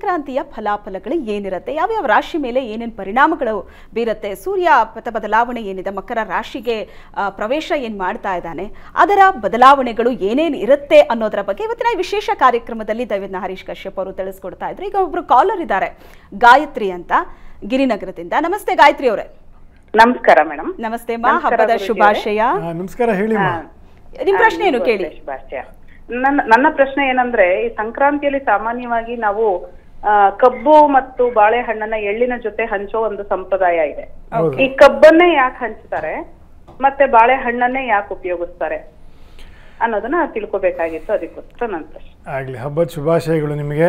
ಸಂಕ್ರಾಂತಿಯ ಫಲಾಫಲಗಳು ಏನಿರುತ್ತೆ ಯಾವ್ಯಾವ ರಾಶಿ ಮೇಲೆ ಏನೇನು ಪರಿಣಾಮಗಳು ಬೀರುತ್ತೆ ಸೂರ್ಯ ಪಥ ಬದಲಾವಣೆ ಏನಿದೆ ಮಕರ ರಾಶಿಗೆ ಪ್ರವೇಶ ಏನು ಮಾಡ್ತಾ ಇದ್ದಾನೆ ಅದರ ಬದಲಾವಣೆಗಳು ಏನೇನು ಇರುತ್ತೆ ಅನ್ನೋದರ ಬಗ್ಗೆ ಇವತ್ತಿನ ವಿಶೇಷ ಕಾರ್ಯಕ್ರಮದಲ್ಲಿ ದೈವಜ್ಞ ಹರೀಶ್ ಕಶ್ಯಪ್ ಅವರು ತಿಳಿಸ್ಕೊಡ್ತಾ ಇದ್ರು ಈಗ ಒಬ್ರು ಕಾಲರ್ ಇದ್ದಾರೆ ಗಾಯತ್ರಿ ಅಂತ ಗಿರಿನಗರದಿಂದ ನಮಸ್ತೆ ಗಾಯತ್ರಿ ಅವರೇ ನಮಸ್ಕಾರ ಮೇಡಮ್ ನಮಸ್ತೆ ಮಾ ಹಬ್ಬದ ಶುಭಾಶಯ ನಮಸ್ಕಾರ ಹೇಳಿ ನಿಮ್ ಪ್ರಶ್ನೆ ಏನು ಕೇಳಿ ನನ್ನ ನನ್ನ ಪ್ರಶ್ನೆ ಏನಂದ್ರೆ ಈ ಸಂಕ್ರಾಂತಿಯಲ್ಲಿ ಸಾಮಾನ್ಯವಾಗಿ ನಾವು ಕಬ್ಬು ಮತ್ತು ಬಾಳೆಹಣ್ಣನ್ನ ಎಳ್ಳಿನ ಜೊತೆ ಹಂಚೋ ಒಂದು ಸಂಪ್ರದಾಯ ಇದೆ ಈ ಕಬ್ಬನ್ನೇ ಯಾಕೆ ಹಂಚ್ತಾರೆ ಮತ್ತೆ ಬಾಳೆಹಣ್ಣನ್ನೇ ಯಾಕೆ ಉಪಯೋಗಿಸ್ತಾರೆ ಅನ್ನೋದನ್ನ ತಿಳ್ಕೊಬೇಕಾಗಿತ್ತು ಅದಕ್ಕೋಸ್ಕರ ನನ್ನ ಆಗ್ಲಿ ಹಬ್ಬದ ಶುಭಾಶಯಗಳು ನಿಮಗೆ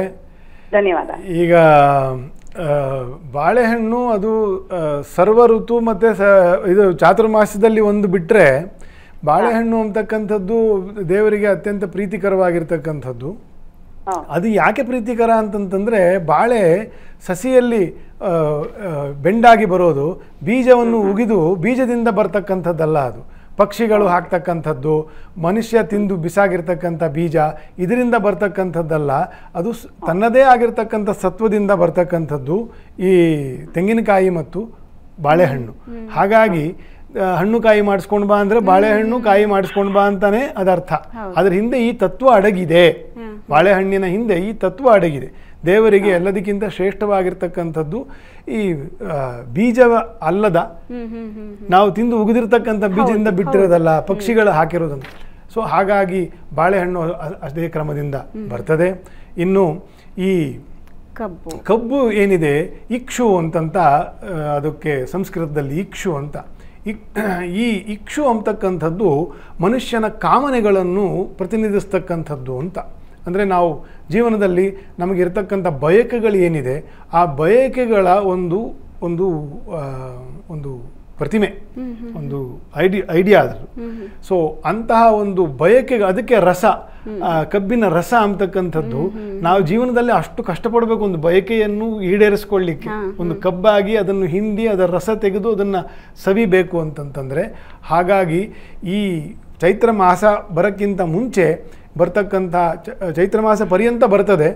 ಧನ್ಯವಾದ ಈಗ ಬಾಳೆಹಣ್ಣು ಅದು ಸರ್ವ ಋತು ಮತ್ತೆ ಇದು ಚಾತುರ್ಮಾಸದಲ್ಲಿ ಒಂದು ಬಿಟ್ಟರೆ ಬಾಳೆಹಣ್ಣು ಅಂತಕ್ಕಂಥದ್ದು ದೇವರಿಗೆ ಅತ್ಯಂತ ಪ್ರೀತಿಕರವಾಗಿರ್ತಕ್ಕಂಥದ್ದು ಅದು ಯಾಕೆ ಪ್ರೀತಿಕರ ಅಂತಂತಂದರೆ ಬಾಳೆ ಸಸಿಯಲ್ಲಿ ಬೆಂಡಾಗಿ ಬರೋದು ಬೀಜವನ್ನು ಉಗಿದು ಬೀಜದಿಂದ ಬರ್ತಕ್ಕಂಥದ್ದಲ್ಲ ಅದು ಪಕ್ಷಿಗಳು ಹಾಕ್ತಕ್ಕಂಥದ್ದು ಮನುಷ್ಯ ತಿಂದು ಬಿಸಾಗಿರ್ತಕ್ಕಂಥ ಬೀಜ ಇದರಿಂದ ಬರ್ತಕ್ಕಂಥದ್ದಲ್ಲ ಅದು ತನ್ನದೇ ಆಗಿರ್ತಕ್ಕಂಥ ಸತ್ವದಿಂದ ಬರ್ತಕ್ಕಂಥದ್ದು ಈ ತೆಂಗಿನಕಾಯಿ ಮತ್ತು ಬಾಳೆಹಣ್ಣು ಹಾಗಾಗಿ ಹಣ್ಣು ಕಾಯಿ ಮಾಡಿಸ್ಕೊಂಡು ಬಾ ಅಂದ್ರೆ ಬಾಳೆಹಣ್ಣು ಕಾಯಿ ಮಾಡಿಸ್ಕೊಂಡು ಬಾ ಅಂತಾನೆ ಅದರ್ಥ ಅದ್ರ ಹಿಂದೆ ಈ ತತ್ವ ಅಡಗಿದೆ ಬಾಳೆಹಣ್ಣಿನ ಹಿಂದೆ ಈ ತತ್ವ ಅಡಗಿದೆ ದೇವರಿಗೆ ಎಲ್ಲದಕ್ಕಿಂತ ಶ್ರೇಷ್ಠವಾಗಿರ್ತಕ್ಕಂಥದ್ದು ಈ ಬೀಜ ಅಲ್ಲದ ನಾವು ತಿಂದು ಉಗಿದಿರ್ತಕ್ಕಂಥ ಬೀಜದಿಂದ ಬಿಟ್ಟಿರೋದಲ್ಲ ಪಕ್ಷಿಗಳು ಹಾಕಿರೋದಂತ ಸೊ ಹಾಗಾಗಿ ಬಾಳೆಹಣ್ಣು ಅದೇ ಕ್ರಮದಿಂದ ಬರ್ತದೆ ಇನ್ನು ಈ ಕಬ್ಬು ಕಬ್ಬು ಏನಿದೆ ಇಕ್ಷು ಅಂತಂತ ಅದಕ್ಕೆ ಸಂಸ್ಕೃತದಲ್ಲಿ ಇಕ್ಷು ಅಂತ ಈ ಇಕ್ಷು ಅಂತಕ್ಕಂಥದ್ದು ಮನುಷ್ಯನ ಕಾಮನೆಗಳನ್ನು ಪ್ರತಿನಿಧಿಸ್ತಕ್ಕಂಥದ್ದು ಅಂತ ಅಂದರೆ ನಾವು ಜೀವನದಲ್ಲಿ ನಮಗೆ ಬಯಕೆಗಳು ಏನಿದೆ ಆ ಬಯಕೆಗಳ ಒಂದು ಒಂದು ಒಂದು ಪ್ರತಿಮೆ ಒಂದು ಐಡಿ ಐಡಿಯಾ ಆದರು ಸೊ ಅಂತಹ ಒಂದು ಬಯಕೆಗೆ ಅದಕ್ಕೆ ರಸ ಕಬ್ಬಿನ ರಸ ಅಂತಕ್ಕಂಥದ್ದು ನಾವು ಜೀವನದಲ್ಲಿ ಅಷ್ಟು ಕಷ್ಟಪಡಬೇಕು ಒಂದು ಬಯಕೆಯನ್ನು ಈಡೇರಿಸ್ಕೊಳ್ಳಿಕ್ಕೆ ಒಂದು ಕಬ್ಬಾಗಿ ಅದನ್ನು ಹಿಂಡಿ ಅದರ ರಸ ತೆಗೆದು ಅದನ್ನು ಸವಿಬೇಕು ಅಂತಂತಂದರೆ ಹಾಗಾಗಿ ಈ ಚೈತ್ರ ಮಾಸ ಬರೋಕ್ಕಿಂತ ಮುಂಚೆ ಬರ್ತಕ್ಕಂಥ ಚೈತ್ರ ಮಾಸ ಪರ್ಯಂತ ಬರ್ತದೆ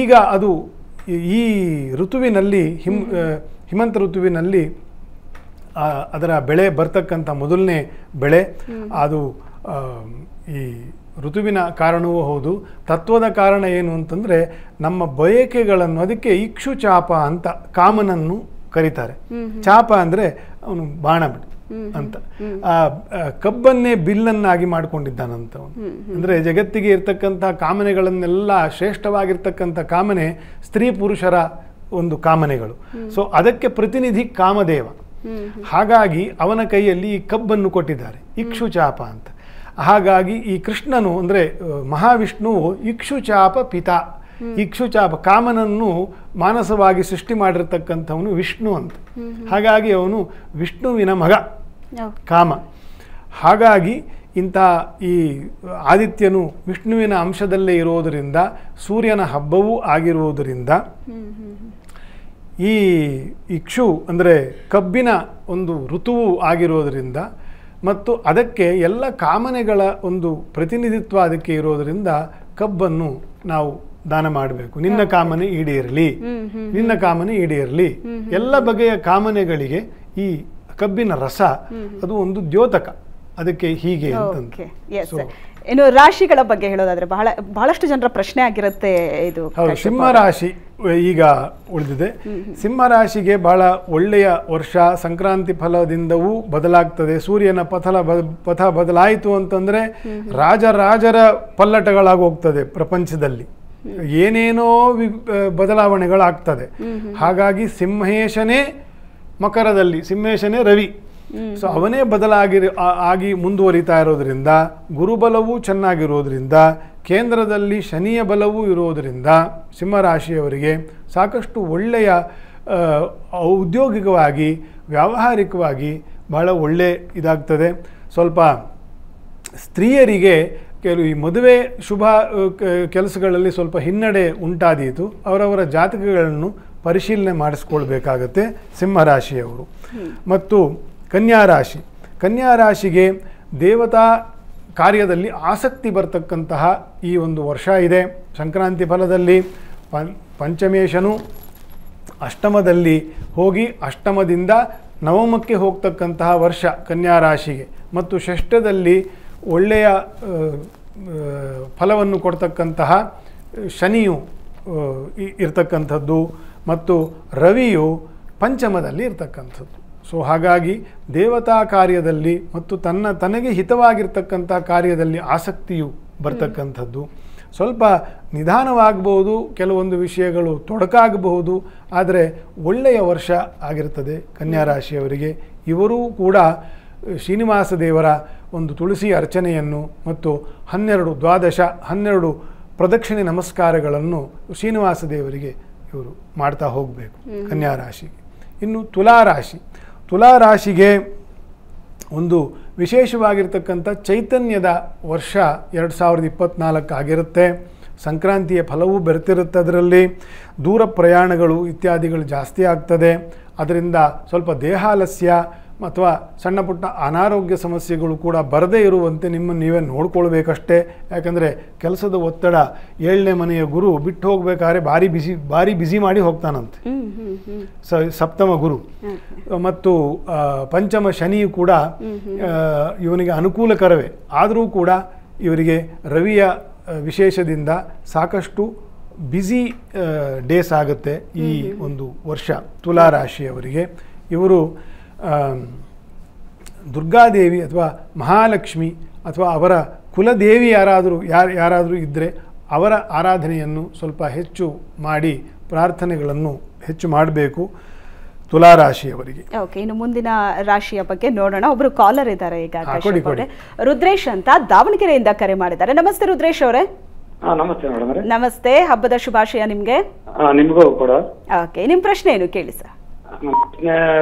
ಈಗ ಅದು ಈ ಋತುವಿನಲ್ಲಿ ಹಿಮ್ ಹಿಮಂತ ಋತುವಿನಲ್ಲಿ ಅದರ ಬೆಳೆ ಬರ್ತಕ್ಕಂಥ ಮೊದಲನೇ ಬೆಳೆ ಅದು ಈ ಋತುವಿನ ಕಾರಣವೂ ಹೌದು ತತ್ವದ ಕಾರಣ ಏನು ಅಂತಂದರೆ ನಮ್ಮ ಬಯಕೆಗಳನ್ನು ಅದಕ್ಕೆ ಇಕ್ಷು ಚಾಪ ಅಂತ ಕಾಮನನ್ನು ಕರೀತಾರೆ ಚಾಪ ಅಂದರೆ ಅವನು ಬಾಣ ಬಿಟ್ಟು ಅಂತ ಆ ಕಬ್ಬನ್ನೇ ಬಿಲ್ಲನ್ನಾಗಿ ಅವನು ಅಂದ್ರೆ ಜಗತ್ತಿಗೆ ಇರ್ತಕ್ಕಂಥ ಕಾಮನೆಗಳನ್ನೆಲ್ಲ ಶ್ರೇಷ್ಠವಾಗಿರ್ತಕ್ಕಂಥ ಕಾಮನೆ ಸ್ತ್ರೀ ಪುರುಷರ ಒಂದು ಕಾಮನೆಗಳು ಸೊ ಅದಕ್ಕೆ ಪ್ರತಿನಿಧಿ ಕಾಮದೇವ ಹಾಗಾಗಿ ಅವನ ಕೈಯಲ್ಲಿ ಈ ಕಬ್ಬನ್ನು ಕೊಟ್ಟಿದ್ದಾರೆ ಇಕ್ಷುಚಾಪ ಅಂತ ಹಾಗಾಗಿ ಈ ಕೃಷ್ಣನು ಅಂದರೆ ಮಹಾವಿಷ್ಣುವು ಇಕ್ಷುಚಾಪ ಪಿತಾ ಇಕ್ಷುಚಾಪ ಕಾಮನನ್ನು ಮಾನಸವಾಗಿ ಸೃಷ್ಟಿ ಮಾಡಿರತಕ್ಕಂಥವನು ವಿಷ್ಣು ಅಂತ ಹಾಗಾಗಿ ಅವನು ವಿಷ್ಣುವಿನ ಮಗ ಕಾಮ ಹಾಗಾಗಿ ಇಂಥ ಈ ಆದಿತ್ಯನು ವಿಷ್ಣುವಿನ ಅಂಶದಲ್ಲೇ ಇರೋದರಿಂದ ಸೂರ್ಯನ ಹಬ್ಬವೂ ಆಗಿರುವುದರಿಂದ ಈ ಇಕ್ಷು ಅಂದರೆ ಕಬ್ಬಿನ ಒಂದು ಋತುವು ಆಗಿರೋದರಿಂದ ಮತ್ತು ಅದಕ್ಕೆ ಎಲ್ಲ ಕಾಮನೆಗಳ ಒಂದು ಪ್ರತಿನಿಧಿತ್ವ ಅದಕ್ಕೆ ಇರೋದರಿಂದ ಕಬ್ಬನ್ನು ನಾವು ದಾನ ಮಾಡಬೇಕು ನಿನ್ನ ಕಾಮನೆ ಈಡೇರಲಿ ನಿನ್ನ ಕಾಮನೆ ಈಡೇರಲಿ ಎಲ್ಲ ಬಗೆಯ ಕಾಮನೆಗಳಿಗೆ ಈ ಕಬ್ಬಿನ ರಸ ಅದು ಒಂದು ದ್ಯೋತಕ ಅದಕ್ಕೆ ಹೀಗೆ ಅಂತ ಇನ್ನು ರಾಶಿಗಳ ಬಗ್ಗೆ ಹೇಳೋದಾದ್ರೆ ಬಹಳ ಬಹಳಷ್ಟು ಜನರ ಪ್ರಶ್ನೆ ಆಗಿರುತ್ತೆ ಇದು ಸಿಂಹ ರಾಶಿ ಈಗ ಉಳಿದಿದೆ ಸಿಂಹ ರಾಶಿಗೆ ಬಹಳ ಒಳ್ಳೆಯ ವರ್ಷ ಸಂಕ್ರಾಂತಿ ಫಲದಿಂದವೂ ಬದಲಾಗ್ತದೆ ಸೂರ್ಯನ ಪಥಲ ಪಥ ಬದಲಾಯಿತು ಅಂತಂದ್ರೆ ರಾಜರಾಜರ ಪಲ್ಲಟಗಳಾಗೋಗ್ತದೆ ಪ್ರಪಂಚದಲ್ಲಿ ಏನೇನೋ ಬದಲಾವಣೆಗಳಾಗ್ತದೆ ಹಾಗಾಗಿ ಸಿಂಹೇಶನೇ ಮಕರದಲ್ಲಿ ಸಿಂಹೇಶನೇ ರವಿ ಸೊ ಅವನೇ ಬದಲಾಗಿ ಆಗಿ ಮುಂದುವರಿತಾ ಇರೋದ್ರಿಂದ ಗುರುಬಲವೂ ಚೆನ್ನಾಗಿರೋದ್ರಿಂದ ಕೇಂದ್ರದಲ್ಲಿ ಶನಿಯ ಬಲವೂ ಇರೋದರಿಂದ ಸಿಂಹರಾಶಿಯವರಿಗೆ ಸಾಕಷ್ಟು ಒಳ್ಳೆಯ ಔದ್ಯೋಗಿಕವಾಗಿ ವ್ಯಾವಹಾರಿಕವಾಗಿ ಬಹಳ ಒಳ್ಳೆ ಇದಾಗ್ತದೆ ಸ್ವಲ್ಪ ಸ್ತ್ರೀಯರಿಗೆ ಕೆಲವು ಈ ಮದುವೆ ಶುಭ ಕೆಲಸಗಳಲ್ಲಿ ಸ್ವಲ್ಪ ಹಿನ್ನಡೆ ಉಂಟಾದೀತು ಅವರವರ ಜಾತಕಗಳನ್ನು ಪರಿಶೀಲನೆ ಮಾಡಿಸ್ಕೊಳ್ಬೇಕಾಗತ್ತೆ ಸಿಂಹರಾಶಿಯವರು ಮತ್ತು ಕನ್ಯಾ ರಾಶಿ ಕನ್ಯಾ ರಾಶಿಗೆ ದೇವತಾ ಕಾರ್ಯದಲ್ಲಿ ಆಸಕ್ತಿ ಬರ್ತಕ್ಕಂತಹ ಈ ಒಂದು ವರ್ಷ ಇದೆ ಸಂಕ್ರಾಂತಿ ಫಲದಲ್ಲಿ ಪಂ ಪಂಚಮೇಶನು ಅಷ್ಟಮದಲ್ಲಿ ಹೋಗಿ ಅಷ್ಟಮದಿಂದ ನವಮಕ್ಕೆ ಹೋಗ್ತಕ್ಕಂತಹ ವರ್ಷ ಕನ್ಯಾ ರಾಶಿಗೆ ಮತ್ತು ಷಷ್ಠದಲ್ಲಿ ಒಳ್ಳೆಯ ಫಲವನ್ನು ಕೊಡ್ತಕ್ಕಂತಹ ಶನಿಯು ಇರ್ತಕ್ಕಂಥದ್ದು ಮತ್ತು ರವಿಯು ಪಂಚಮದಲ್ಲಿ ಇರ್ತಕ್ಕಂಥದ್ದು ಸೊ ಹಾಗಾಗಿ ದೇವತಾ ಕಾರ್ಯದಲ್ಲಿ ಮತ್ತು ತನ್ನ ತನಗೆ ಹಿತವಾಗಿರ್ತಕ್ಕಂಥ ಕಾರ್ಯದಲ್ಲಿ ಆಸಕ್ತಿಯು ಬರ್ತಕ್ಕಂಥದ್ದು ಸ್ವಲ್ಪ ನಿಧಾನವಾಗಬಹುದು ಕೆಲವೊಂದು ವಿಷಯಗಳು ತೊಡಕಾಗಬಹುದು ಆದರೆ ಒಳ್ಳೆಯ ವರ್ಷ ಆಗಿರ್ತದೆ ಕನ್ಯಾ ರಾಶಿಯವರಿಗೆ ಇವರೂ ಕೂಡ ಶ್ರೀನಿವಾಸ ದೇವರ ಒಂದು ತುಳಸಿ ಅರ್ಚನೆಯನ್ನು ಮತ್ತು ಹನ್ನೆರಡು ದ್ವಾದಶ ಹನ್ನೆರಡು ಪ್ರದಕ್ಷಿಣೆ ನಮಸ್ಕಾರಗಳನ್ನು ಶ್ರೀನಿವಾಸ ದೇವರಿಗೆ ಇವರು ಮಾಡ್ತಾ ಹೋಗಬೇಕು ಕನ್ಯಾ ರಾಶಿಗೆ ಇನ್ನು ತುಲಾರಾಶಿ ತುಲಾ ರಾಶಿಗೆ ಒಂದು ವಿಶೇಷವಾಗಿರ್ತಕ್ಕಂಥ ಚೈತನ್ಯದ ವರ್ಷ ಎರಡು ಸಾವಿರದ ಇಪ್ಪತ್ತ್ನಾಲ್ಕು ಆಗಿರುತ್ತೆ ಸಂಕ್ರಾಂತಿಯ ಫಲವೂ ಬೆರೆತಿರುತ್ತೆ ಅದರಲ್ಲಿ ದೂರ ಪ್ರಯಾಣಗಳು ಇತ್ಯಾದಿಗಳು ಜಾಸ್ತಿ ಆಗ್ತದೆ ಅದರಿಂದ ಸ್ವಲ್ಪ ದೇಹಾಲಸ್ಯ ಅಥವಾ ಸಣ್ಣ ಪುಟ್ಟ ಅನಾರೋಗ್ಯ ಸಮಸ್ಯೆಗಳು ಕೂಡ ಬರದೇ ಇರುವಂತೆ ನಿಮ್ಮನ್ನು ನೀವೇ ನೋಡ್ಕೊಳ್ಬೇಕಷ್ಟೇ ಯಾಕಂದರೆ ಕೆಲಸದ ಒತ್ತಡ ಏಳನೇ ಮನೆಯ ಗುರು ಬಿಟ್ಟು ಹೋಗ್ಬೇಕಾದ್ರೆ ಭಾರಿ ಬಿಸಿ ಭಾರಿ ಬಿಸಿ ಮಾಡಿ ಹೋಗ್ತಾನಂತೆ ಸ ಸಪ್ತಮ ಗುರು ಮತ್ತು ಪಂಚಮ ಶನಿಯು ಕೂಡ ಇವನಿಗೆ ಅನುಕೂಲಕರವೇ ಆದರೂ ಕೂಡ ಇವರಿಗೆ ರವಿಯ ವಿಶೇಷದಿಂದ ಸಾಕಷ್ಟು ಬ್ಯುಸಿ ಡೇಸ್ ಆಗುತ್ತೆ ಈ ಒಂದು ವರ್ಷ ತುಲಾರಾಶಿಯವರಿಗೆ ಇವರು ದುರ್ಗಾದೇವಿ ಅಥವಾ ಮಹಾಲಕ್ಷ್ಮಿ ಅಥವಾ ಅವರ ಕುಲದೇವಿ ಯಾರಾದರೂ ಯಾರು ಯಾರಾದರೂ ಇದ್ದರೆ ಅವರ ಆರಾಧನೆಯನ್ನು ಸ್ವಲ್ಪ ಹೆಚ್ಚು ಮಾಡಿ ಪ್ರಾರ್ಥನೆಗಳನ್ನು ಹೆಚ್ಚು ಮಾಡಬೇಕು ತುಲಾರಾಶಿಯವರಿಗೆ ಓಕೆ ಇನ್ನು ಮುಂದಿನ ರಾಶಿಯ ಬಗ್ಗೆ ನೋಡೋಣ ಒಬ್ಬರು ಕಾಲರ್ ಇದ್ದಾರೆ ಈಗ ರುದ್ರೇಶ್ ಅಂತ ದಾವಣಗೆರೆಯಿಂದ ಕರೆ ಮಾಡಿದ್ದಾರೆ ನಮಸ್ತೆ ರುದ್ರೇಶ್ ಅವರೇ ನಮಸ್ತೆ ನಮಸ್ತೆ ಹಬ್ಬದ ಶುಭಾಶಯ ನಿಮ್ಗೆ ನಿಮಗೂ ಕೂಡ ಓಕೆ ನಿಮ್ ಪ್ರಶ್ನೆ ಏನು ಕೇಳಿ ಸರ್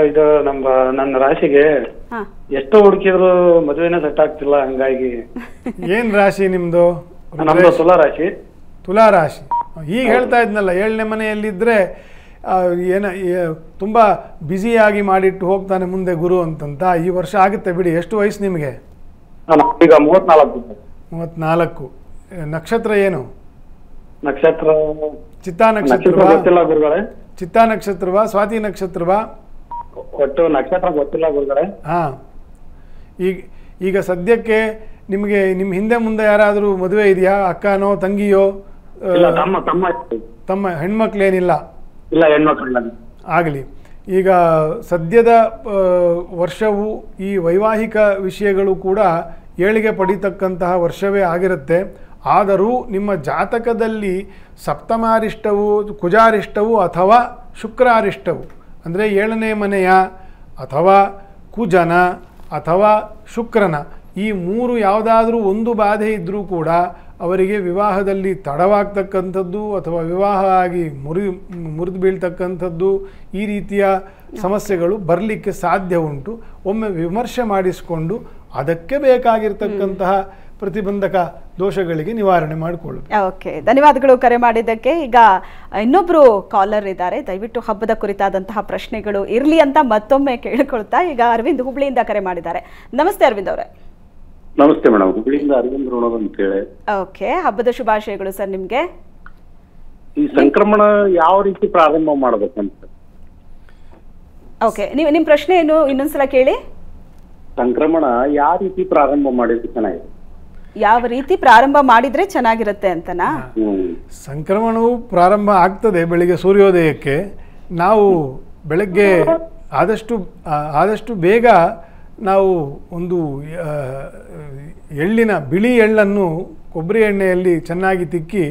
ಇದು ನಮ್ಮ ನನ್ನ ರಾಶಿಗೆ ಹಾ ಎಷ್ಟೋ ಹುಡುಕಿದ್ರು ಮದುವೆನೇ ಸೆಟ್ ಆಗ್ತಿಲ್ಲ ಹಂಗಾಗಿ ಏನ್ ರಾಶಿ ನಿಮ್ದು ನಮ್ದು ತುಲಾ ರಾಶಿ ತುಲಾ ರಾಶಿ ಈಗ ಹೇಳ್ತಾ ಇದ್ನಲ್ಲ ಏಳನೇ ಮನೆಯಲ್ಲಿದ್ರೆ ಏನ ತುಂಬ ಆಗಿ ಮಾಡಿಟ್ಟು ಹೋಗ್ತಾನೆ ಮುಂದೆ ಗುರು ಅಂತಂತ ಈ ವರ್ಷ ಆಗುತ್ತೆ ಬಿಡಿ ಎಷ್ಟು ವಯಸ್ಸು ನಿಮಗೆ ಈಗ ಮೂವತ್ನಾಲ್ಕು ಮೂವತ್ನಾಲ್ಕು ನಕ್ಷತ್ರ ಏನು ನಕ್ಷತ್ರ ಚಿತ್ತಾ ನಕ್ಷತ್ರ ಗುರುಗಳೇ ಚಿತ್ತಾ ನಕ್ಷತ್ರವಾ ಸ್ವಾತಿ ನಕ್ಷತ್ರವಾ ಒಟ್ಟು ನಕ್ಷತ್ರ ಗೊತ್ತಿಲ್ಲ ಗುರುಗಳೇ ಹಾ ಈಗ ಈಗ ಸದ್ಯಕ್ಕೆ ನಿಮಗೆ ನಿಮ್ಮ ಹಿಂದೆ ಮುಂದೆ ಯಾರಾದರೂ ಮದುವೆ ಇದೆಯಾ ಅಕ್ಕನೋ ತಂಗಿಯೋ ತಮ್ಮ ತಮ್ಮ ತಮ್ಮ ಹೆಣ್ಮಕ್ಳೇನಿಲ್ಲ ಇಲ್ಲ ಆಗಲಿ ಈಗ ಸದ್ಯದ ವರ್ಷವು ಈ ವೈವಾಹಿಕ ವಿಷಯಗಳು ಕೂಡ ಏಳಿಗೆ ಪಡೀತಕ್ಕಂತಹ ವರ್ಷವೇ ಆಗಿರುತ್ತೆ ಆದರೂ ನಿಮ್ಮ ಜಾತಕದಲ್ಲಿ ಸಪ್ತಮಾರಿಷ್ಟವು ಕುಜಾರಿಷ್ಟವು ಅಥವಾ ಶುಕ್ರಾರಿಷ್ಟವು ಅಂದರೆ ಏಳನೇ ಮನೆಯ ಅಥವಾ ಕುಜನ ಅಥವಾ ಶುಕ್ರನ ಈ ಮೂರು ಯಾವುದಾದರೂ ಒಂದು ಬಾಧೆ ಇದ್ದರೂ ಕೂಡ ಅವರಿಗೆ ವಿವಾಹದಲ್ಲಿ ತಡವಾಗ್ತಕ್ಕಂಥದ್ದು ಅಥವಾ ವಿವಾಹ ಆಗಿ ಮುರಿ ಮುರಿದು ಬೀಳ್ತಕ್ಕಂಥದ್ದು ಈ ರೀತಿಯ ಸಮಸ್ಯೆಗಳು ಬರಲಿಕ್ಕೆ ಸಾಧ್ಯ ಉಂಟು ಒಮ್ಮೆ ವಿಮರ್ಶೆ ಮಾಡಿಸಿಕೊಂಡು ಅದಕ್ಕೆ ಬೇಕಾಗಿರ್ತಕ್ಕಂತಹ ಪ್ರತಿಬಂಧಕ ದೋಷಗಳಿಗೆ ನಿವಾರಣೆ ಓಕೆ ಧನ್ಯವಾದಗಳು ಕರೆ ಮಾಡಿದ್ದಕ್ಕೆ ಈಗ ಇನ್ನೊಬ್ರು ಕಾಲರ್ ಇದ್ದಾರೆ ದಯವಿಟ್ಟು ಹಬ್ಬದ ಕುರಿತಾದಂತಹ ಪ್ರಶ್ನೆಗಳು ಇರಲಿ ಅಂತ ಮತ್ತೊಮ್ಮೆ ಕೇಳಿಕೊಳ್ತಾ ಈಗ ಅರವಿಂದ್ ಹುಬ್ಳಿಯಿಂದ ಕರೆ ಮಾಡಿದ್ದಾರೆ ನಮಸ್ತೆ ಅರವಿಂದ್ ಅವರೇ ನಮಸ್ತೆ ಮೇಡಮ್ ಹುಬ್ಳಿಯಿಂದ ಅರವಿಂದ್ ಅಂತ ಹೇಳಿ ಓಕೆ ಹಬ್ಬದ ಶುಭಾಶಯಗಳು ಸರ್ ನಿಮ್ಗೆ ಈ ಸಂಕ್ರಮಣ ಯಾವ ರೀತಿ ಪ್ರಾರಂಭ ಮಾಡಬೇಕಂತ ಓಕೆ ನೀವು ನಿಮ್ಮ ಪ್ರಶ್ನೆ ಏನು ಇನ್ನೊಂದ್ಸಲ ಕೇಳಿ ಸಂಕ್ರಮಣ ಯಾವ ರೀತಿ ಪ್ರಾರಂಭ ಮಾಡಿದ್ರು ಚೆನ್ನಾಗಿದೆ ಯಾವ ರೀತಿ ಪ್ರಾರಂಭ ಮಾಡಿದ್ರೆ ಚೆನ್ನಾಗಿರುತ್ತೆ ಅಂತನಾ ಸಂಕ್ರಮಣವು ಪ್ರಾರಂಭ ಆಗ್ತದೆ ಬೆಳಿಗ್ಗೆ ಸೂರ್ಯೋದಯಕ್ಕೆ ನಾವು ಬೆಳಗ್ಗೆ ಆದಷ್ಟು ಆದಷ್ಟು ಬೇಗ ನಾವು ಒಂದು ಎಳ್ಳಿನ ಬಿಳಿ ಎಳ್ಳನ್ನು ಕೊಬ್ಬರಿ ಎಣ್ಣೆಯಲ್ಲಿ ಚೆನ್ನಾಗಿ ತಿಕ್ಕಿ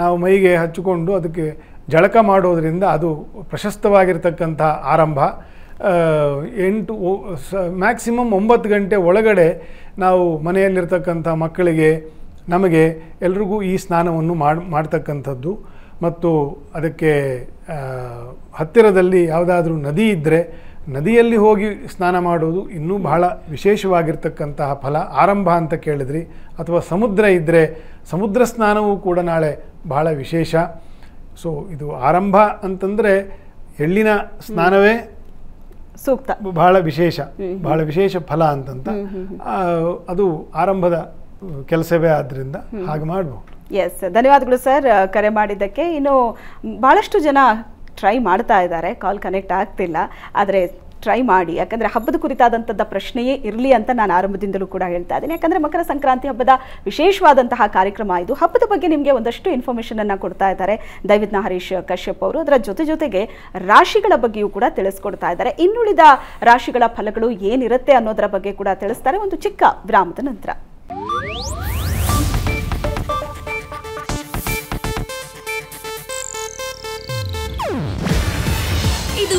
ನಾವು ಮೈಗೆ ಹಚ್ಚಿಕೊಂಡು ಅದಕ್ಕೆ ಜಳಕ ಮಾಡೋದರಿಂದ ಅದು ಪ್ರಶಸ್ತವಾಗಿರ್ತಕ್ಕಂಥ ಆರಂಭ ಎಂಟು ಸ ಮ್ಯಾಕ್ಸಿಮಮ್ ಒಂಬತ್ತು ಗಂಟೆ ಒಳಗಡೆ ನಾವು ಮನೆಯಲ್ಲಿರ್ತಕ್ಕಂಥ ಮಕ್ಕಳಿಗೆ ನಮಗೆ ಎಲ್ರಿಗೂ ಈ ಸ್ನಾನವನ್ನು ಮಾಡಿ ಮಾಡ್ತಕ್ಕಂಥದ್ದು ಮತ್ತು ಅದಕ್ಕೆ ಹತ್ತಿರದಲ್ಲಿ ಯಾವುದಾದ್ರೂ ನದಿ ಇದ್ದರೆ ನದಿಯಲ್ಲಿ ಹೋಗಿ ಸ್ನಾನ ಮಾಡೋದು ಇನ್ನೂ ಬಹಳ ವಿಶೇಷವಾಗಿರ್ತಕ್ಕಂತಹ ಫಲ ಆರಂಭ ಅಂತ ಕೇಳಿದ್ರಿ ಅಥವಾ ಸಮುದ್ರ ಇದ್ದರೆ ಸಮುದ್ರ ಸ್ನಾನವೂ ಕೂಡ ನಾಳೆ ಬಹಳ ವಿಶೇಷ ಸೊ ಇದು ಆರಂಭ ಅಂತಂದರೆ ಎಳ್ಳಿನ ಸ್ನಾನವೇ ಸೂಕ್ತ ಬಹಳ ವಿಶೇಷ ಬಹಳ ವಿಶೇಷ ಫಲ ಅಂತಂತ ಅದು ಆರಂಭದ ಕೆಲಸವೇ ಆದ್ರಿಂದ ಹಾಗೆ ಮಾಡಬಹುದು ಎಸ್ ಧನ್ಯವಾದಗಳು ಸರ್ ಕರೆ ಮಾಡಿದ್ದಕ್ಕೆ ಇನ್ನು ಬಹಳಷ್ಟು ಜನ ಟ್ರೈ ಮಾಡ್ತಾ ಇದ್ದಾರೆ ಕಾಲ್ ಕನೆಕ್ಟ್ ಆಗ್ತಿಲ್ಲ ಆದರೆ ಟ್ರೈ ಮಾಡಿ ಯಾಕಂದರೆ ಹಬ್ಬದ ಕುರಿತಾದಂಥದ್ದು ಪ್ರಶ್ನೆಯೇ ಇರಲಿ ಅಂತ ನಾನು ಆರಂಭದಿಂದಲೂ ಕೂಡ ಹೇಳ್ತಾ ಇದ್ದೀನಿ ಯಾಕಂದರೆ ಮಕರ ಸಂಕ್ರಾಂತಿ ಹಬ್ಬದ ವಿಶೇಷವಾದಂತಹ ಕಾರ್ಯಕ್ರಮ ಇದು ಹಬ್ಬದ ಬಗ್ಗೆ ನಿಮಗೆ ಒಂದಷ್ಟು ಇನ್ಫಾರ್ಮೇಷನನ್ನು ಕೊಡ್ತಾ ಇದ್ದಾರೆ ದೈವಜ್ಞ ಹರೀಶ್ ಕಶ್ಯಪ್ ಅವರು ಅದರ ಜೊತೆ ಜೊತೆಗೆ ರಾಶಿಗಳ ಬಗ್ಗೆಯೂ ಕೂಡ ತಿಳಿಸ್ಕೊಡ್ತಾ ಇದ್ದಾರೆ ಇನ್ನುಳಿದ ರಾಶಿಗಳ ಫಲಗಳು ಏನಿರುತ್ತೆ ಅನ್ನೋದರ ಬಗ್ಗೆ ಕೂಡ ತಿಳಿಸ್ತಾರೆ ಒಂದು ಚಿಕ್ಕ ವಿರಾಮದ ನಂತರ ಇದು